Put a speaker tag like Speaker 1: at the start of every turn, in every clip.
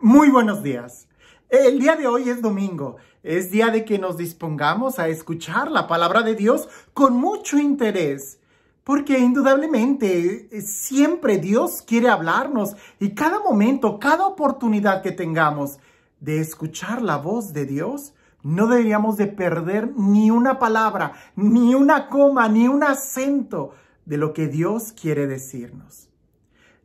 Speaker 1: Muy buenos días. El día de hoy es domingo. Es día de que nos dispongamos a escuchar la palabra de Dios con mucho interés. Porque indudablemente eh, siempre Dios quiere hablarnos y cada momento, cada oportunidad que tengamos de escuchar la voz de Dios, no deberíamos de perder ni una palabra, ni una coma, ni un acento de lo que Dios quiere decirnos.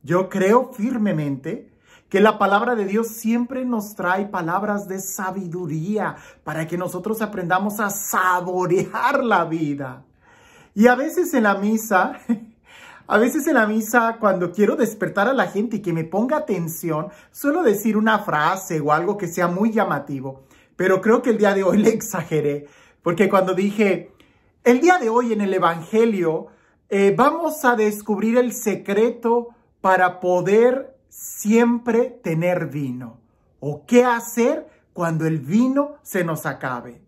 Speaker 1: Yo creo firmemente que la palabra de Dios siempre nos trae palabras de sabiduría para que nosotros aprendamos a saborear la vida. Y a veces en la misa, a veces en la misa cuando quiero despertar a la gente y que me ponga atención, suelo decir una frase o algo que sea muy llamativo. Pero creo que el día de hoy le exageré, porque cuando dije, el día de hoy en el Evangelio, eh, vamos a descubrir el secreto para poder siempre tener vino. ¿O qué hacer cuando el vino se nos acabe?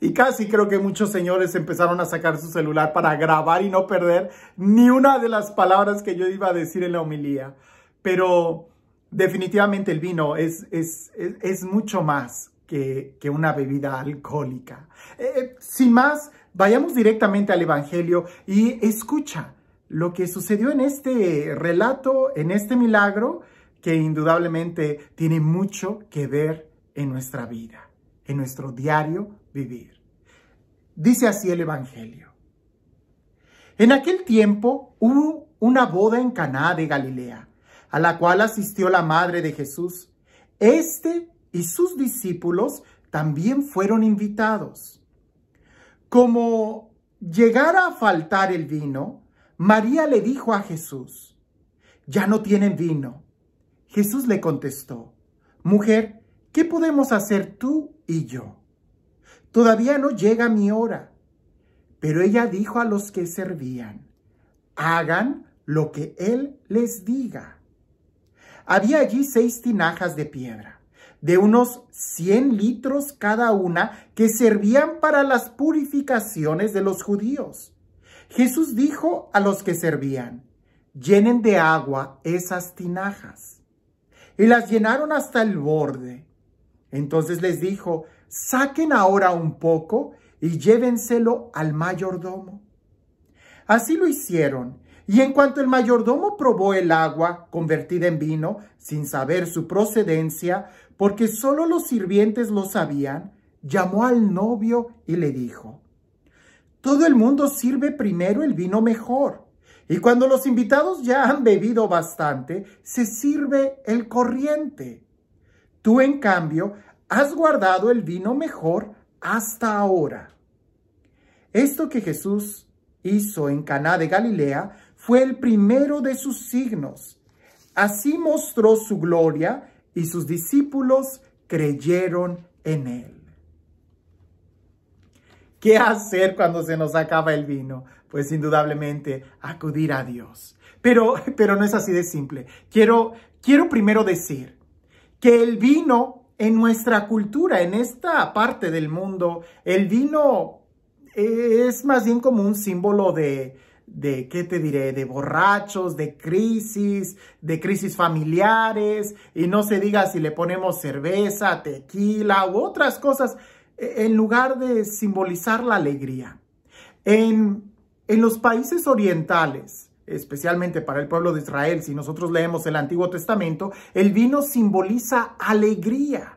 Speaker 1: Y casi creo que muchos señores empezaron a sacar su celular para grabar y no perder ni una de las palabras que yo iba a decir en la homilía. Pero definitivamente el vino es, es, mucho más que, una bebida alcohólica. Eh, eh, sin más, vayamos directamente al Evangelio y escucha lo que sucedió en este relato, en este milagro, que indudablemente tiene mucho que ver en nuestra vida, en nuestro diario vivir. Dice así el Evangelio. En aquel tiempo hubo una boda en Caná de Galilea, a la cual asistió la madre de Jesús. Este y sus discípulos también fueron invitados. Como llegara a faltar el vino, María le dijo a Jesús, ya no tienen vino. Jesús le contestó, mujer, ¿qué podemos hacer tú y yo? Todavía no llega mi hora. Pero ella dijo a los que servían, hagan lo que él les diga. Había allí seis tinajas de piedra, de unos 100 litros cada una, que servían para las purificaciones de los judíos Jesús dijo a los que servían, llenen de agua esas tinajas. Y las llenaron hasta el borde. Entonces les dijo, saquen ahora un poco y llévenselo al mayordomo. Así lo hicieron. Y en cuanto el mayordomo probó el agua convertida en vino, sin saber su procedencia, porque solo los sirvientes lo sabían, llamó al novio y le dijo, todo el mundo sirve primero el vino mejor. Y cuando los invitados ya han bebido bastante, se sirve el corriente. Tú, en cambio, has guardado el vino mejor hasta ahora. Esto que Jesús hizo en Caná de Galilea fue el primero de sus signos. Así mostró su gloria y sus discípulos creyeron en él. ¿Qué hacer cuando se nos acaba el vino? Pues indudablemente acudir a Dios. Pero, pero no es así de simple. Quiero, quiero primero decir que el vino en nuestra cultura, en esta parte del mundo, el vino es más bien como un símbolo de, de, ¿qué te diré? De borrachos, de crisis, de crisis familiares, y no se diga si le ponemos cerveza, tequila u otras cosas en lugar de simbolizar la alegría. En, los países orientales, especialmente para el pueblo de Israel, si nosotros leemos el Antiguo Testamento, el vino simboliza alegría.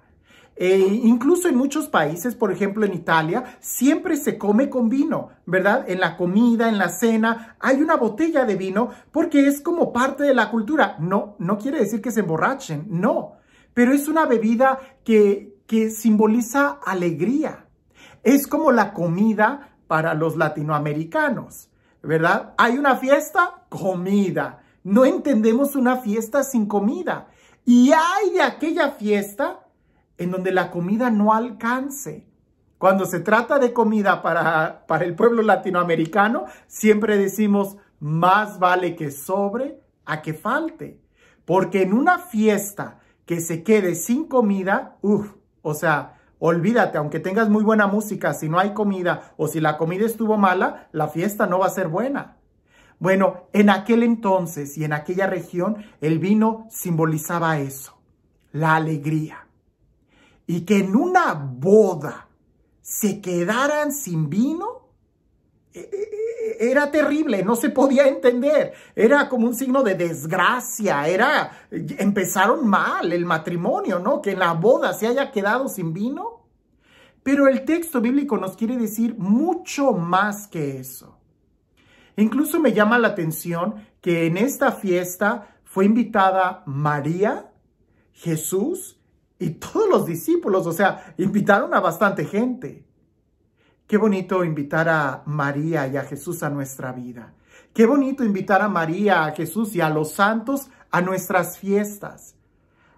Speaker 1: e incluso en muchos países, por ejemplo en Italia, siempre se come con vino, ¿verdad? En la comida, en la cena, hay una botella de vino porque es como parte de la cultura. No, no quiere decir que se emborrachen, no. Pero es una bebida que, que simboliza alegría. Es como la comida para los latinoamericanos, ¿verdad? Hay una fiesta, comida. No entendemos una fiesta sin comida. Y hay de aquella fiesta en donde la comida no alcance. Cuando se trata de comida para, para el pueblo latinoamericano, siempre decimos, más vale que sobre a que falte. Porque en una fiesta que se quede sin comida, uff, o sea, olvídate, aunque tengas muy buena música, si no hay comida o si la comida estuvo mala, la fiesta no va a ser buena. Bueno, en aquel entonces y en aquella región, el vino simbolizaba eso, la alegría. Y que en una boda se quedaran sin vino, e, e, e, era terrible, no se podía entender, era como un signo de desgracia, era, empezaron mal el matrimonio, ¿no? Que en la boda se haya quedado sin vino. Pero el texto bíblico nos quiere decir mucho más que eso. Incluso me llama la atención que en esta fiesta fue invitada María, Jesús y todos los discípulos, o sea, invitaron a bastante gente. Qué bonito invitar a María y a Jesús a nuestra vida. Qué bonito invitar a María, a Jesús y a los santos a nuestras fiestas.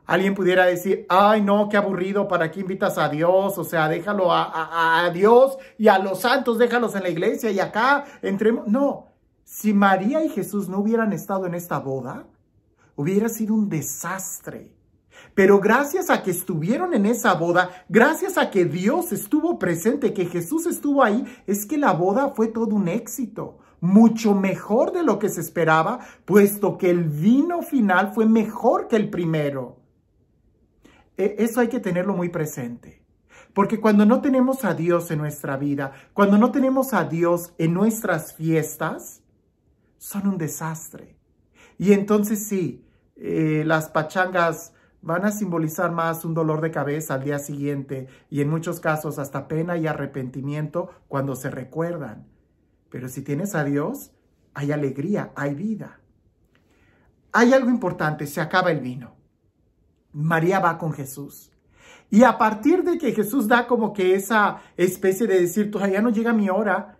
Speaker 1: Alguien pudiera decir, ay no, qué aburrido, ¿para qué invitas a Dios? O sea, déjalo a, Dios y a los santos, déjalos en la iglesia y acá entremos. No, si María y Jesús no hubieran estado en esta boda, hubiera sido un desastre. Pero gracias a que estuvieron en esa boda, gracias a que Dios estuvo presente, que Jesús estuvo ahí, es que la boda fue todo un éxito mucho mejor de lo que se esperaba, puesto que el vino final fue mejor que el primero. E, eso hay que tenerlo muy presente. Porque cuando no tenemos a Dios en nuestra vida, cuando no tenemos a Dios en nuestras fiestas, son un desastre. Y entonces sí, eh, las pachangas van a simbolizar más un dolor de cabeza al día siguiente y en muchos casos hasta pena y arrepentimiento cuando se recuerdan. Pero si tienes a Dios, hay alegría, hay vida. Hay algo importante, se acaba el vino. María va con Jesús. Y a partir de que Jesús da como que esa especie de decir, todavía no llega mi hora,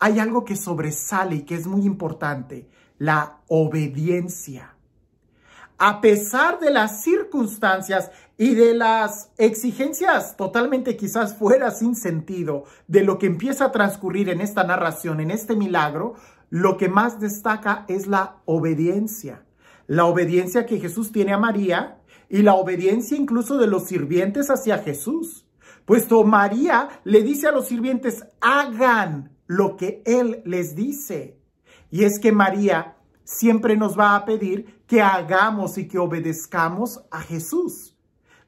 Speaker 1: hay algo que sobresale y que es muy importante, la obediencia a pesar de las circunstancias y de las exigencias totalmente quizás fuera sin sentido de lo que empieza a transcurrir en esta narración, en este milagro, lo que más destaca es la obediencia. La obediencia que Jesús tiene a María y la obediencia incluso de los sirvientes hacia Jesús. Puesto María le dice a los sirvientes, hagan lo que Él les dice. Y es que María siempre nos va a pedir que hagamos y que obedezcamos a Jesús.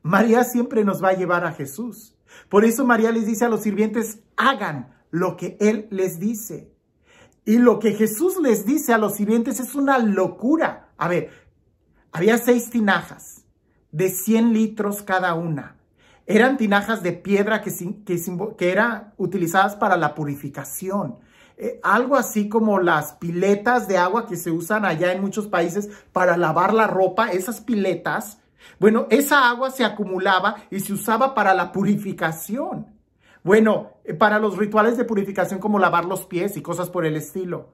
Speaker 1: María siempre nos va a llevar a Jesús. Por eso María les dice a los sirvientes, hagan lo que Él les dice. Y lo que Jesús les dice a los sirvientes es una locura. A ver, había seis tinajas de 100 litros cada una. Eran tinajas de piedra que, que, que eran utilizadas para la purificación. Eh, algo así como las piletas de agua que se usan allá en muchos países para lavar la ropa, esas piletas, bueno, esa agua se acumulaba y se usaba para la purificación. Bueno, eh, para los rituales de purificación como lavar los pies y cosas por el estilo.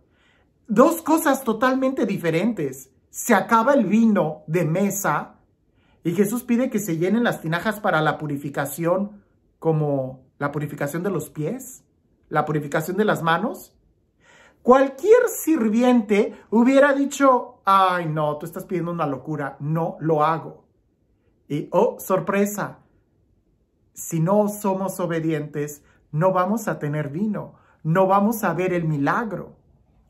Speaker 1: Dos cosas totalmente diferentes. Se acaba el vino de mesa y Jesús pide que se llenen las tinajas para la purificación como la purificación de los pies la purificación de las manos, cualquier sirviente hubiera dicho, ay no, tú estás pidiendo una locura, no lo hago. Y, oh, sorpresa, si no somos obedientes, no vamos a tener vino, no vamos a ver el milagro.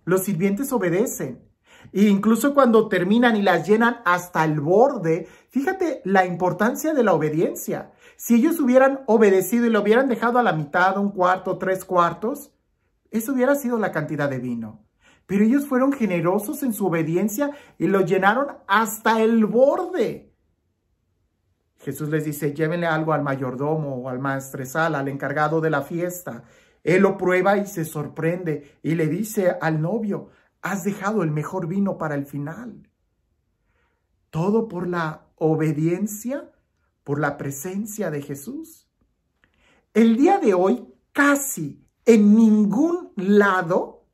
Speaker 1: Los sirvientes obedecen y e incluso cuando terminan y las llenan hasta el borde, fíjate la importancia de la obediencia. Si ellos hubieran obedecido y lo hubieran dejado a la mitad, un cuarto, tres cuartos, eso hubiera sido la cantidad de vino. Pero ellos fueron generosos en su obediencia y lo llenaron hasta el borde. Jesús les dice, llévenle algo al mayordomo o al maestresal, al encargado de la fiesta. Él lo prueba y se sorprende y le dice al novio, Has dejado el mejor vino para el final. Todo por la obediencia, por la presencia de Jesús. El día de hoy, casi en ningún lado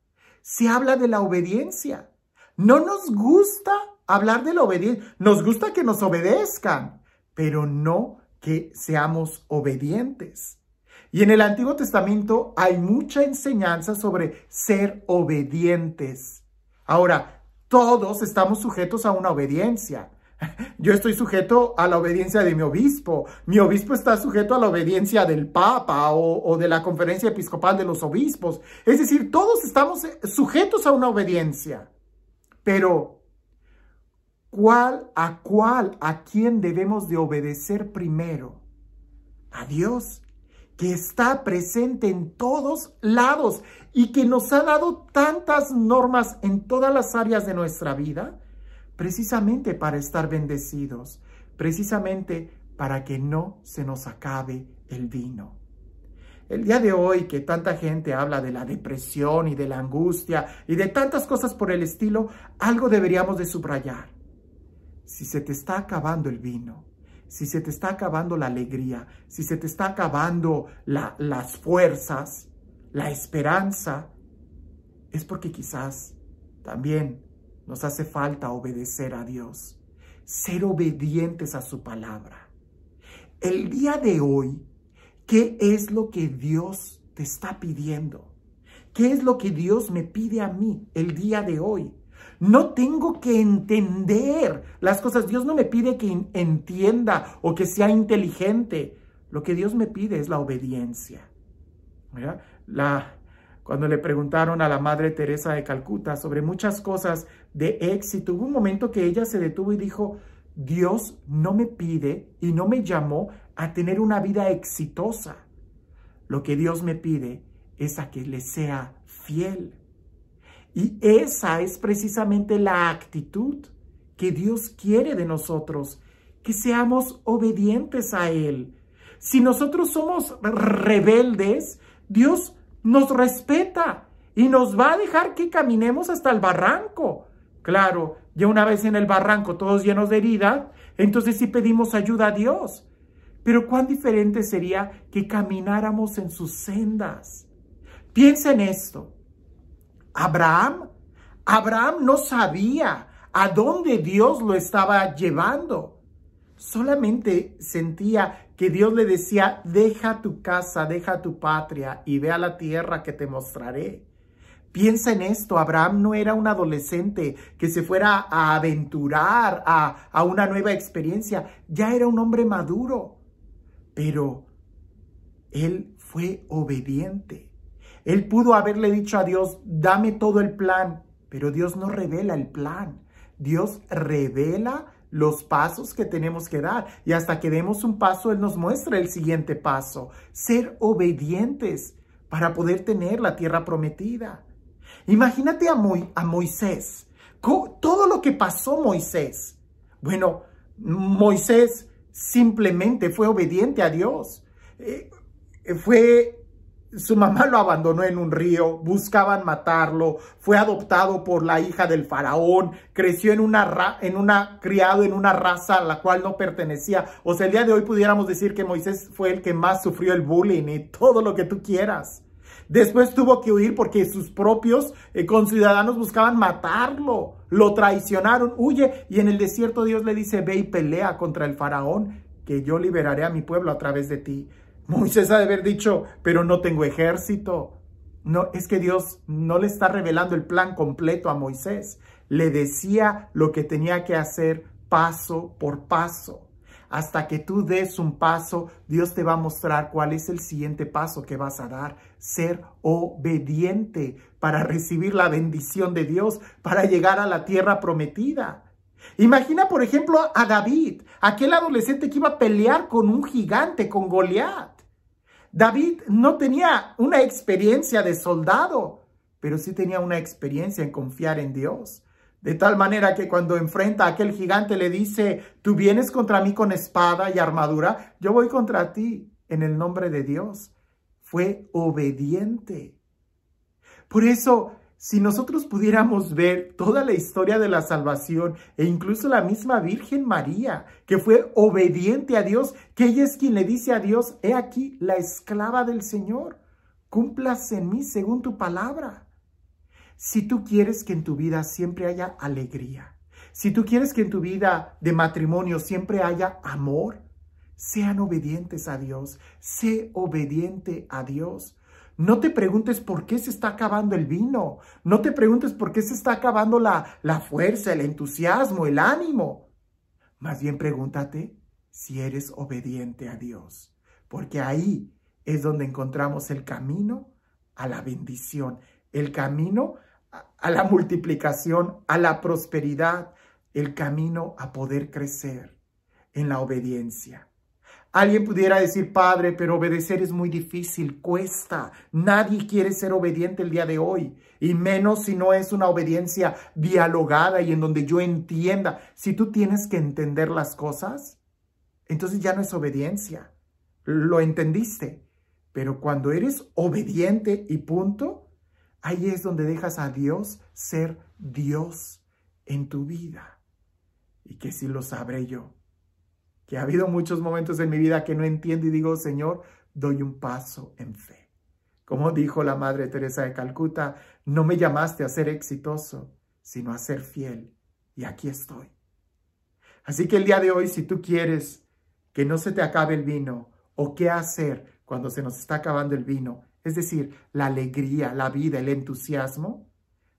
Speaker 1: se habla de la obediencia. No nos gusta hablar de la obediencia. Nos gusta que nos obedezcan, pero no que seamos obedientes. Y en el Antiguo Testamento hay mucha enseñanza sobre ser obedientes. Ahora, todos estamos sujetos a una obediencia. Yo estoy sujeto a la obediencia de mi obispo. Mi obispo está sujeto a la obediencia del Papa o, de la conferencia episcopal de los obispos. Es decir, todos estamos eh, sujetos a una obediencia. Pero, ¿cuál a cuál, a quién debemos de obedecer primero? A Dios que está presente en todos lados y que nos ha dado tantas normas en todas las áreas de nuestra vida, precisamente para estar bendecidos, precisamente para que no se nos acabe el vino. El día de hoy que tanta gente habla de la depresión y de la angustia y de tantas cosas por el estilo, algo deberíamos de subrayar. Si se te está acabando el vino, si se te está acabando la alegría, si se te está acabando las fuerzas, la esperanza, es porque quizás también nos hace falta obedecer a Dios, ser obedientes a su palabra. El día de hoy, ¿qué es lo que Dios te está pidiendo? ¿Qué es lo que Dios me pide a mí el día de hoy? No tengo que entender las cosas. Dios no me pide que entienda o que sea inteligente. Lo que Dios me pide es la obediencia. cuando le preguntaron a la Madre Teresa de Calcuta sobre muchas cosas de éxito, hubo un momento que ella se detuvo y dijo, Dios no me pide y no me llamó a tener una vida exitosa. Lo que Dios me pide es a que le sea fiel. Y esa es precisamente la actitud que Dios quiere de nosotros, que seamos obedientes a Él. Si nosotros somos rebeldes, Dios nos respeta y nos va a dejar que caminemos hasta el barranco. Claro, ya una vez en el barranco, todos llenos de herida, entonces sí pedimos ayuda a Dios. Pero cuán diferente sería que camináramos en sus sendas. Piensa en esto. Abraham. Abraham no sabía a dónde Dios lo estaba llevando. Solamente sentía que Dios le decía, deja tu casa, deja tu patria y ve a la tierra que te mostraré. Piensa en esto, Abraham no era un adolescente que se fuera a aventurar a, a una nueva experiencia, ya era un hombre maduro, pero él fue obediente él pudo haberle dicho a Dios, dame todo el plan, pero Dios no revela el plan. Dios revela los pasos que tenemos que dar. Y hasta que demos un paso, Él nos muestra el siguiente paso. Ser obedientes para poder tener la tierra prometida. Imagínate a, Moisés. Todo lo que pasó Moisés. Bueno, Moisés simplemente fue obediente a Dios. Eh, fue su mamá lo abandonó en un río, buscaban matarlo, fue adoptado por la hija del faraón, creció en una, en una, criado en una raza a la cual no pertenecía. O sea, el día de hoy pudiéramos decir que Moisés fue el que más sufrió el bullying y todo lo que tú quieras. Después tuvo que huir porque sus propios eh, conciudadanos buscaban matarlo, lo traicionaron, huye. Y en el desierto Dios le dice, ve y pelea contra el faraón, que yo liberaré a mi pueblo a través de ti. Moisés ha de haber dicho, pero no tengo ejército. No, es que Dios no le está revelando el plan completo a Moisés. Le decía lo que tenía que hacer paso por paso. Hasta que tú des un paso, Dios te va a mostrar cuál es el siguiente paso que vas a dar. Ser obediente para recibir la bendición de Dios, para llegar a la tierra prometida. Imagina, por ejemplo, a David, aquel adolescente que iba a pelear con un gigante, con Goliat. David no tenía una experiencia de soldado, pero sí tenía una experiencia en confiar en Dios. De tal manera que cuando enfrenta a aquel gigante le dice, tú vienes contra mí con espada y armadura, yo voy contra ti en el nombre de Dios. Fue obediente. Por eso si nosotros pudiéramos ver toda la historia de la salvación e incluso la misma Virgen María, que fue obediente a Dios, que ella es quien le dice a Dios, he aquí la esclava del Señor, cúmplase en mí según tu palabra. Si tú quieres que en tu vida siempre haya alegría, si tú quieres que en tu vida de matrimonio siempre haya amor, sean obedientes a Dios, sé obediente a Dios. No te preguntes por qué se está acabando el vino. No te preguntes por qué se está acabando la, fuerza, el entusiasmo, el ánimo. Más bien pregúntate si eres obediente a Dios, porque ahí es donde encontramos el camino a la bendición, el camino a, a la multiplicación, a la prosperidad, el camino a poder crecer en la obediencia. Alguien pudiera decir, padre, pero obedecer es muy difícil, cuesta. Nadie quiere ser obediente el día de hoy. Y menos si no es una obediencia dialogada y en donde yo entienda. Si tú tienes que entender las cosas, entonces ya no es obediencia. Lo entendiste. Pero cuando eres obediente y punto, ahí es donde dejas a Dios ser Dios en tu vida. Y que si lo sabré yo que ha habido muchos momentos en mi vida que no entiendo y digo, Señor, doy un paso en fe. Como dijo la Madre Teresa de Calcuta, no me llamaste a ser exitoso, sino a ser fiel. Y aquí estoy. Así que el día de hoy, si tú quieres que no se te acabe el vino o qué hacer cuando se nos está acabando el vino, es decir, la alegría, la vida, el entusiasmo,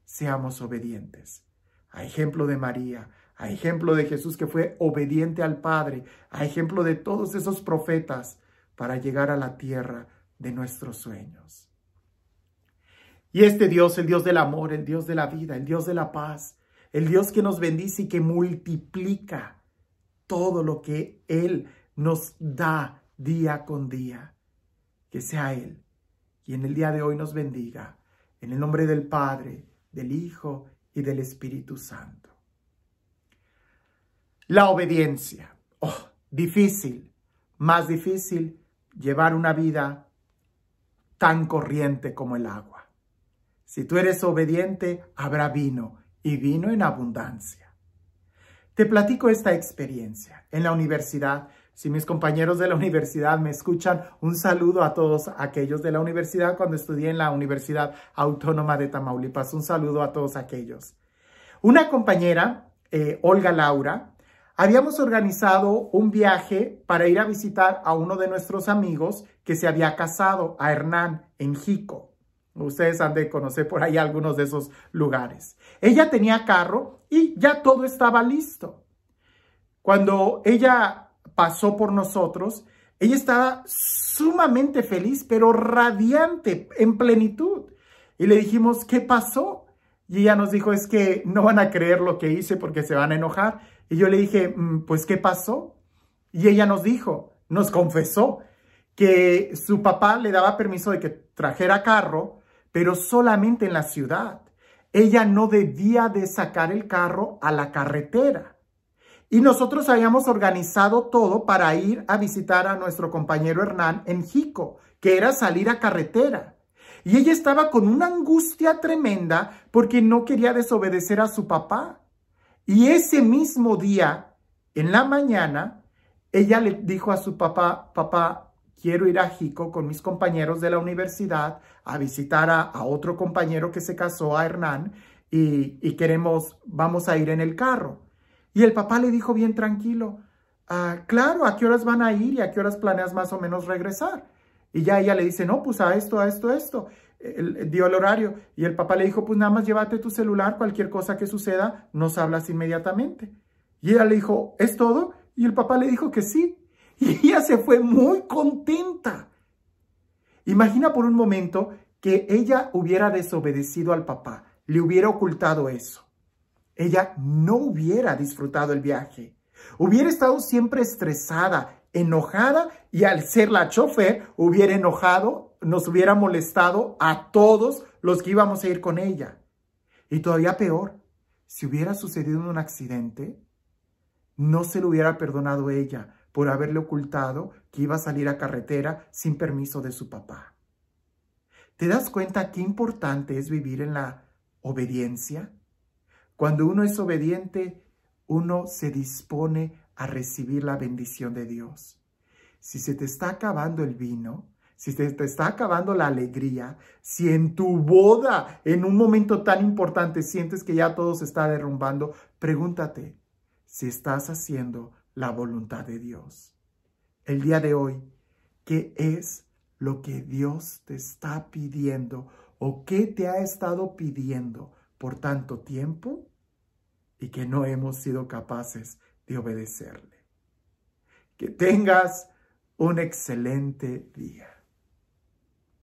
Speaker 1: seamos obedientes. A ejemplo de María, a ejemplo de Jesús que fue obediente al Padre, a ejemplo de todos esos profetas para llegar a la tierra de nuestros sueños. Y este Dios, el Dios del amor, el Dios de la vida, el Dios de la paz, el Dios que nos bendice y que multiplica todo lo que Él nos da día con día. Que sea Él quien el día de hoy nos bendiga, en el nombre del Padre, del Hijo y del Espíritu Santo. La obediencia. Oh, difícil, más difícil llevar una vida tan corriente como el agua. Si tú eres obediente, habrá vino y vino en abundancia. Te platico esta experiencia. En la universidad, si mis compañeros de la universidad me escuchan, un saludo a todos aquellos de la universidad cuando estudié en la Universidad Autónoma de Tamaulipas. Un saludo a todos aquellos. Una compañera, eh, Olga Laura, Habíamos organizado un viaje para ir a visitar a uno de nuestros amigos que se había casado, a Hernán, en Jico. Ustedes han de conocer por ahí algunos de esos lugares. Ella tenía carro y ya todo estaba listo. Cuando ella pasó por nosotros, ella estaba sumamente feliz, pero radiante, en plenitud. Y le dijimos, ¿qué pasó? Y ella nos dijo, es que no van a creer lo que hice porque se van a enojar y yo le dije, mm, pues, ¿qué pasó? Y ella nos dijo, nos confesó que su papá le daba permiso de que trajera carro, pero solamente en la ciudad. Ella no debía de sacar el carro a la carretera. Y nosotros habíamos organizado todo para ir a visitar a nuestro compañero Hernán en Jico, que era salir a carretera. Y ella estaba con una angustia tremenda porque no quería desobedecer a su papá. Y ese mismo día, en la mañana, ella le dijo a su papá, papá, quiero ir a Jico con mis compañeros de la universidad a visitar a, otro compañero que se casó, a Hernán, y, queremos, vamos a ir en el carro. Y el papá le dijo bien tranquilo, ah, claro, ¿a qué horas van a ir y a qué horas planeas más o menos regresar? Y ya ella le dice, no, pues a esto, a esto, a esto dio el horario y el papá le dijo, pues nada más llévate tu celular, cualquier cosa que suceda, nos hablas inmediatamente. Y ella le dijo, ¿es todo? Y el papá le dijo que sí. Y ella se fue muy contenta. Imagina por un momento que ella hubiera desobedecido al papá, le hubiera ocultado eso. Ella no hubiera disfrutado el viaje. Hubiera estado siempre estresada, enojada y al ser la chofer hubiera enojado nos hubiera molestado a todos los que íbamos a ir con ella. Y todavía peor, si hubiera sucedido un accidente, no se lo hubiera perdonado ella por haberle ocultado que iba a salir a carretera sin permiso de su papá. ¿Te das cuenta qué importante es vivir en la obediencia? Cuando uno es obediente, uno se dispone a recibir la bendición de Dios. Si se te está acabando el vino, si te, está acabando la alegría, si en tu boda, en un momento tan importante, sientes que ya todo se está derrumbando, pregúntate si estás haciendo la voluntad de Dios. El día de hoy, ¿qué es lo que Dios te está pidiendo o qué te ha estado pidiendo por tanto tiempo y que no hemos sido capaces de obedecerle? Que tengas un excelente día.